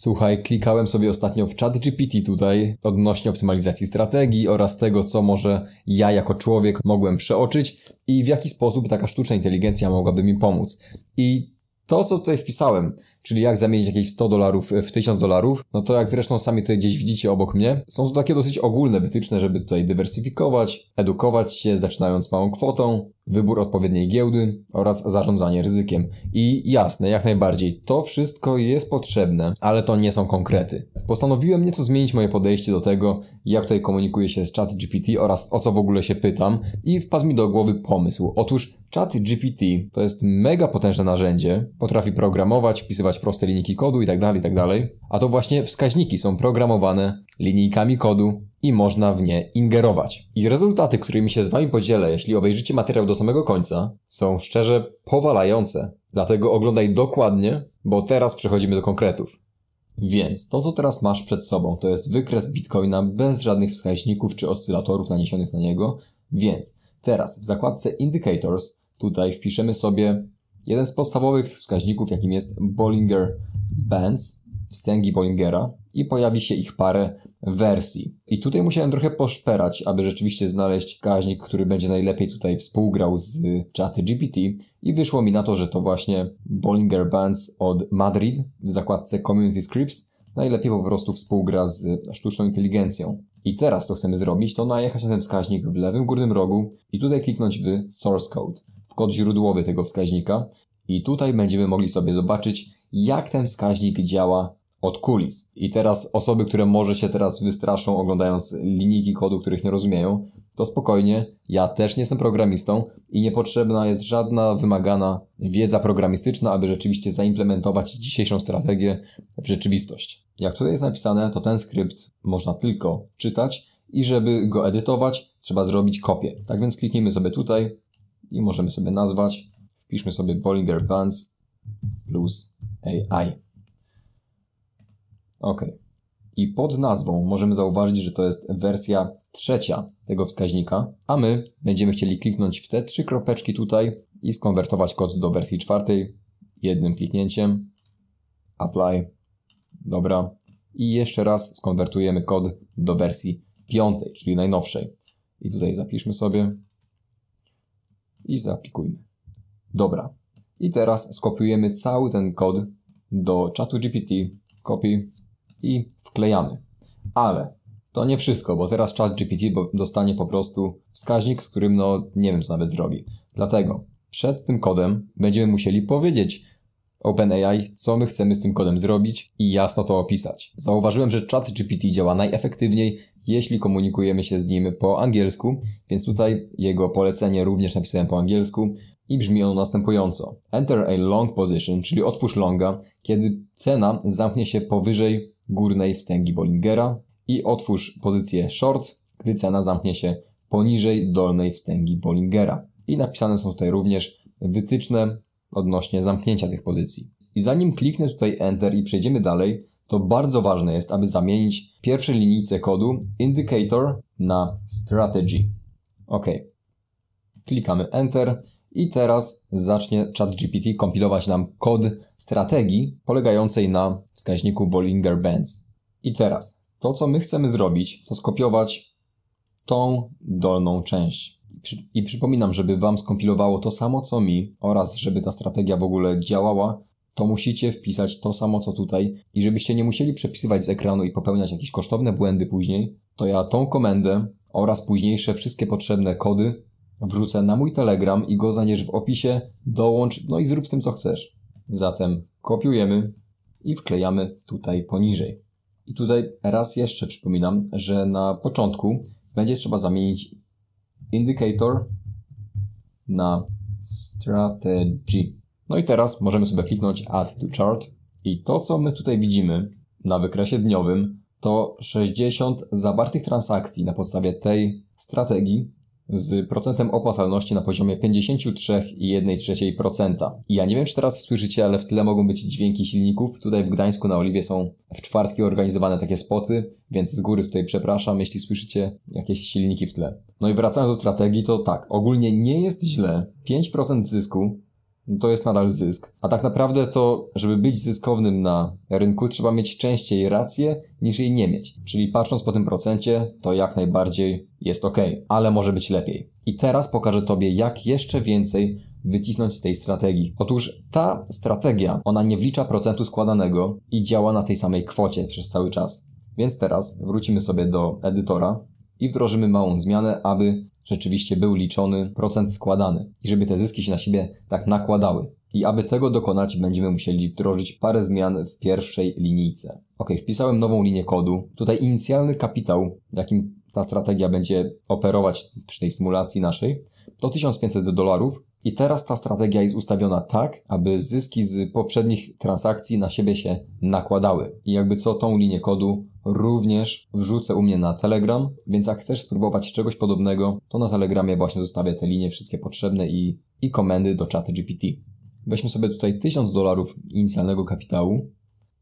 Słuchaj, klikałem sobie ostatnio w chat GPT tutaj odnośnie optymalizacji strategii oraz tego, co może ja jako człowiek mogłem przeoczyć i w jaki sposób taka sztuczna inteligencja mogłaby mi pomóc. I to, co tutaj wpisałem, czyli jak zamienić jakieś 100 dolarów w 1000 dolarów, no to jak zresztą sami tutaj gdzieś widzicie obok mnie, są to takie dosyć ogólne wytyczne, żeby tutaj dywersyfikować, edukować się, zaczynając małą kwotą, wybór odpowiedniej giełdy oraz zarządzanie ryzykiem. I jasne, jak najbardziej, to wszystko jest potrzebne, ale to nie są konkrety. Postanowiłem nieco zmienić moje podejście do tego, jak tutaj komunikuję się z chat GPT oraz o co w ogóle się pytam i wpadł mi do głowy pomysł. Otóż Chat GPT to jest mega potężne narzędzie, potrafi programować, wpisywać proste linijki kodu itd., tak itd., tak a to właśnie wskaźniki są programowane linijkami kodu, i można w nie ingerować. I rezultaty, którymi się z Wami podzielę, jeśli obejrzycie materiał do samego końca, są szczerze powalające. Dlatego oglądaj dokładnie, bo teraz przechodzimy do konkretów. Więc to, co teraz masz przed sobą, to jest wykres Bitcoina bez żadnych wskaźników czy oscylatorów naniesionych na niego. Więc teraz w zakładce Indicators tutaj wpiszemy sobie jeden z podstawowych wskaźników, jakim jest Bollinger Bands wstęgi Bollingera i pojawi się ich parę wersji. I tutaj musiałem trochę poszperać, aby rzeczywiście znaleźć wskaźnik, który będzie najlepiej tutaj współgrał z czaty GPT i wyszło mi na to, że to właśnie Bollinger Bands od Madrid w zakładce Community Scripts najlepiej po prostu współgra z sztuczną inteligencją. I teraz co chcemy zrobić, to najechać na ten wskaźnik w lewym górnym rogu i tutaj kliknąć w Source Code, w kod źródłowy tego wskaźnika i tutaj będziemy mogli sobie zobaczyć, jak ten wskaźnik działa od kulis. I teraz osoby, które może się teraz wystraszą oglądając linijki kodu, których nie rozumieją, to spokojnie, ja też nie jestem programistą i niepotrzebna jest żadna wymagana wiedza programistyczna, aby rzeczywiście zaimplementować dzisiejszą strategię w rzeczywistość. Jak tutaj jest napisane, to ten skrypt można tylko czytać i żeby go edytować, trzeba zrobić kopię. Tak więc kliknijmy sobie tutaj i możemy sobie nazwać, wpiszmy sobie Bollinger Bands plus AI. Ok. I pod nazwą możemy zauważyć, że to jest wersja trzecia tego wskaźnika, a my będziemy chcieli kliknąć w te trzy kropeczki tutaj i skonwertować kod do wersji czwartej jednym kliknięciem. Apply. Dobra. I jeszcze raz skonwertujemy kod do wersji piątej, czyli najnowszej. I tutaj zapiszmy sobie i zaaplikujmy. Dobra. I teraz skopiujemy cały ten kod do czatu GPT. Copy i wklejamy. Ale to nie wszystko, bo teraz ChatGPT dostanie po prostu wskaźnik, z którym no nie wiem co nawet zrobi. Dlatego przed tym kodem będziemy musieli powiedzieć OpenAI, co my chcemy z tym kodem zrobić i jasno to opisać. Zauważyłem, że ChatGPT działa najefektywniej, jeśli komunikujemy się z nim po angielsku, więc tutaj jego polecenie również napisałem po angielsku i brzmi ono następująco. Enter a long position, czyli otwórz longa, kiedy cena zamknie się powyżej górnej wstęgi Bollingera i otwórz pozycję short, gdy cena zamknie się poniżej dolnej wstęgi Bollingera. I napisane są tutaj również wytyczne odnośnie zamknięcia tych pozycji. I zanim kliknę tutaj Enter i przejdziemy dalej, to bardzo ważne jest, aby zamienić pierwsze linijce kodu Indicator na Strategy. OK. Klikamy Enter i teraz zacznie ChatGPT kompilować nam kod strategii polegającej na wskaźniku Bollinger Bands. I teraz to, co my chcemy zrobić, to skopiować tą dolną część. I przypominam, żeby Wam skompilowało to samo co mi oraz żeby ta strategia w ogóle działała, to musicie wpisać to samo co tutaj i żebyście nie musieli przepisywać z ekranu i popełniać jakieś kosztowne błędy później, to ja tą komendę oraz późniejsze wszystkie potrzebne kody wrzucę na mój Telegram i go zaniesz w opisie, dołącz, no i zrób z tym co chcesz. Zatem kopiujemy i wklejamy tutaj poniżej. I tutaj raz jeszcze przypominam, że na początku będzie trzeba zamienić indicator na strategy. No i teraz możemy sobie kliknąć add to chart i to co my tutaj widzimy na wykresie dniowym to 60 zawartych transakcji na podstawie tej strategii z procentem opłacalności na poziomie 53,1%. I ja nie wiem, czy teraz słyszycie, ale w tle mogą być dźwięki silników. Tutaj w Gdańsku na Oliwie są w czwartki organizowane takie spoty, więc z góry tutaj przepraszam, jeśli słyszycie jakieś silniki w tle. No i wracając do strategii, to tak, ogólnie nie jest źle. 5% zysku no to jest nadal zysk. A tak naprawdę to, żeby być zyskownym na rynku, trzeba mieć częściej rację niż jej nie mieć. Czyli patrząc po tym procencie, to jak najbardziej jest ok, ale może być lepiej. I teraz pokażę Tobie, jak jeszcze więcej wycisnąć z tej strategii. Otóż ta strategia, ona nie wlicza procentu składanego i działa na tej samej kwocie przez cały czas. Więc teraz wrócimy sobie do edytora i wdrożymy małą zmianę, aby rzeczywiście był liczony procent składany i żeby te zyski się na siebie tak nakładały. I aby tego dokonać, będziemy musieli wdrożyć parę zmian w pierwszej linijce. Ok, wpisałem nową linię kodu. Tutaj inicjalny kapitał, jakim ta strategia będzie operować przy tej symulacji naszej, to 1500 dolarów. I teraz ta strategia jest ustawiona tak, aby zyski z poprzednich transakcji na siebie się nakładały. I jakby co tą linię kodu również wrzucę u mnie na Telegram, więc jak chcesz spróbować czegoś podobnego, to na Telegramie właśnie zostawię te linie wszystkie potrzebne i, i komendy do czatu GPT. Weźmy sobie tutaj 1000 dolarów inicjalnego kapitału,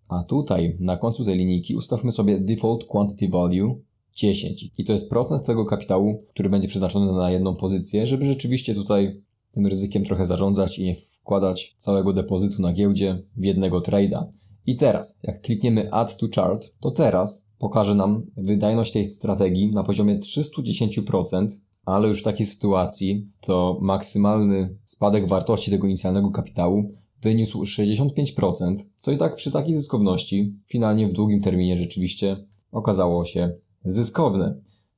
a tutaj na końcu tej linijki ustawmy sobie default quantity value 10 i to jest procent tego kapitału, który będzie przeznaczony na jedną pozycję, żeby rzeczywiście tutaj tym ryzykiem trochę zarządzać i nie wkładać całego depozytu na giełdzie w jednego trade'a. I teraz, jak klikniemy Add to Chart, to teraz pokaże nam wydajność tej strategii na poziomie 310%, ale już w takiej sytuacji to maksymalny spadek wartości tego inicjalnego kapitału wyniósł 65%, co i tak przy takiej zyskowności finalnie w długim terminie rzeczywiście okazało się zyskowne.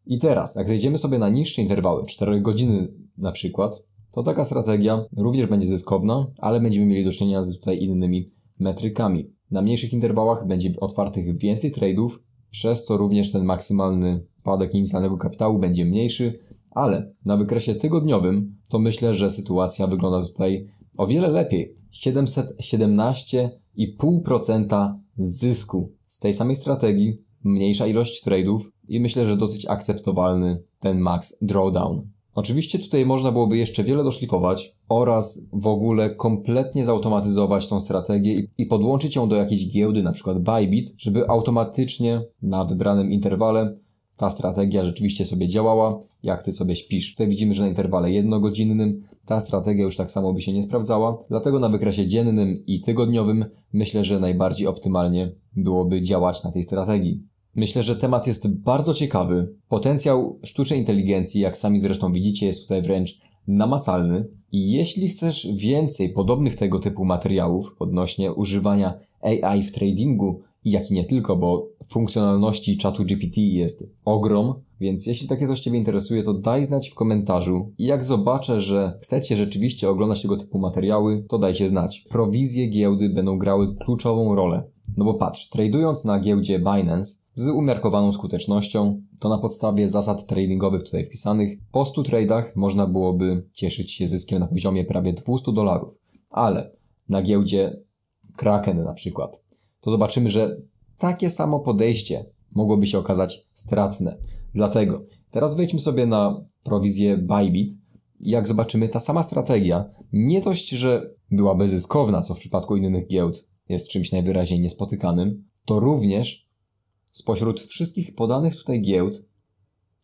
I teraz, jak zejdziemy sobie na niższe interwały, 4 godziny na przykład, to taka strategia również będzie zyskowna, ale będziemy mieli do czynienia z tutaj innymi metrykami. Na mniejszych interwałach będzie otwartych więcej tradeów, przez co również ten maksymalny spadek inicjalnego kapitału będzie mniejszy, ale na wykresie tygodniowym to myślę, że sytuacja wygląda tutaj o wiele lepiej. 717,5% zysku z tej samej strategii, mniejsza ilość tradeów i myślę, że dosyć akceptowalny ten max drawdown. Oczywiście tutaj można byłoby jeszcze wiele doszlifować oraz w ogóle kompletnie zautomatyzować tą strategię i podłączyć ją do jakiejś giełdy, na przykład Bybit, żeby automatycznie na wybranym interwale ta strategia rzeczywiście sobie działała, jak ty sobie śpisz. Tutaj widzimy, że na interwale jednogodzinnym ta strategia już tak samo by się nie sprawdzała, dlatego na wykresie dziennym i tygodniowym myślę, że najbardziej optymalnie byłoby działać na tej strategii. Myślę, że temat jest bardzo ciekawy. Potencjał sztucznej inteligencji, jak sami zresztą widzicie, jest tutaj wręcz namacalny. I jeśli chcesz więcej podobnych tego typu materiałów odnośnie używania AI w tradingu, jak i nie tylko, bo funkcjonalności czatu GPT jest ogrom, więc jeśli takie coś Ciebie interesuje, to daj znać w komentarzu i jak zobaczę, że chcecie rzeczywiście oglądać tego typu materiały, to dajcie znać. Prowizje giełdy będą grały kluczową rolę. No bo patrz, tradując na giełdzie Binance, z umiarkowaną skutecznością, to na podstawie zasad tradingowych tutaj wpisanych, po 100 tradach można byłoby cieszyć się zyskiem na poziomie prawie 200 dolarów. Ale na giełdzie Kraken na przykład, to zobaczymy, że takie samo podejście mogłoby się okazać stratne. Dlatego teraz wejdźmy sobie na prowizję Bybit. Jak zobaczymy, ta sama strategia nie dość, że była bezzyskowna, co w przypadku innych giełd jest czymś najwyraźniej niespotykanym, to również Spośród wszystkich podanych tutaj giełd,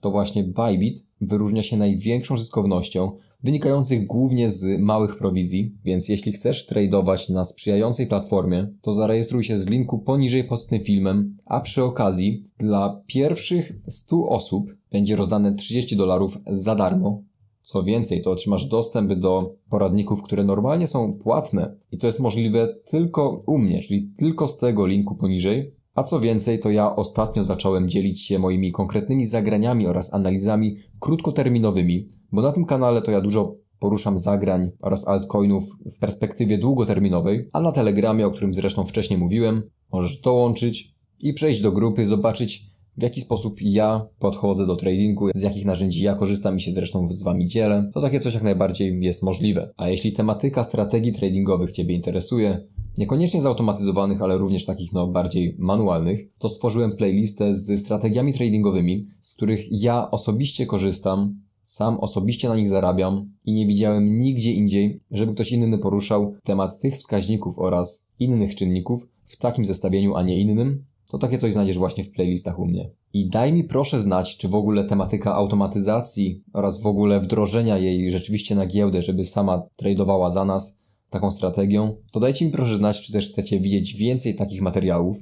to właśnie Bybit wyróżnia się największą zyskownością, wynikających głównie z małych prowizji, więc jeśli chcesz tradeować na sprzyjającej platformie, to zarejestruj się z linku poniżej pod tym filmem, a przy okazji dla pierwszych 100 osób będzie rozdane 30 dolarów za darmo. Co więcej, to otrzymasz dostęp do poradników, które normalnie są płatne i to jest możliwe tylko u mnie, czyli tylko z tego linku poniżej. A co więcej, to ja ostatnio zacząłem dzielić się moimi konkretnymi zagraniami oraz analizami krótkoterminowymi, bo na tym kanale to ja dużo poruszam zagrań oraz altcoinów w perspektywie długoterminowej, a na Telegramie, o którym zresztą wcześniej mówiłem, możesz dołączyć i przejść do grupy, zobaczyć w jaki sposób ja podchodzę do tradingu, z jakich narzędzi ja korzystam i się zresztą z Wami dzielę, to takie coś jak najbardziej jest możliwe. A jeśli tematyka strategii tradingowych Ciebie interesuje, niekoniecznie zautomatyzowanych, ale również takich no bardziej manualnych, to stworzyłem playlistę z strategiami tradingowymi, z których ja osobiście korzystam, sam osobiście na nich zarabiam i nie widziałem nigdzie indziej, żeby ktoś inny poruszał temat tych wskaźników oraz innych czynników w takim zestawieniu, a nie innym, to takie coś znajdziesz właśnie w playlistach u mnie. I daj mi proszę znać, czy w ogóle tematyka automatyzacji oraz w ogóle wdrożenia jej rzeczywiście na giełdę, żeby sama tradowała za nas, taką strategią, to dajcie mi proszę znać, czy też chcecie widzieć więcej takich materiałów.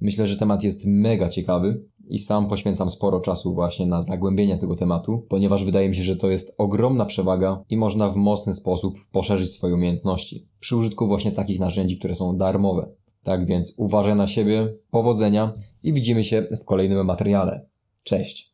Myślę, że temat jest mega ciekawy i sam poświęcam sporo czasu właśnie na zagłębienie tego tematu, ponieważ wydaje mi się, że to jest ogromna przewaga i można w mocny sposób poszerzyć swoje umiejętności przy użytku właśnie takich narzędzi, które są darmowe. Tak więc uważaj na siebie, powodzenia i widzimy się w kolejnym materiale. Cześć!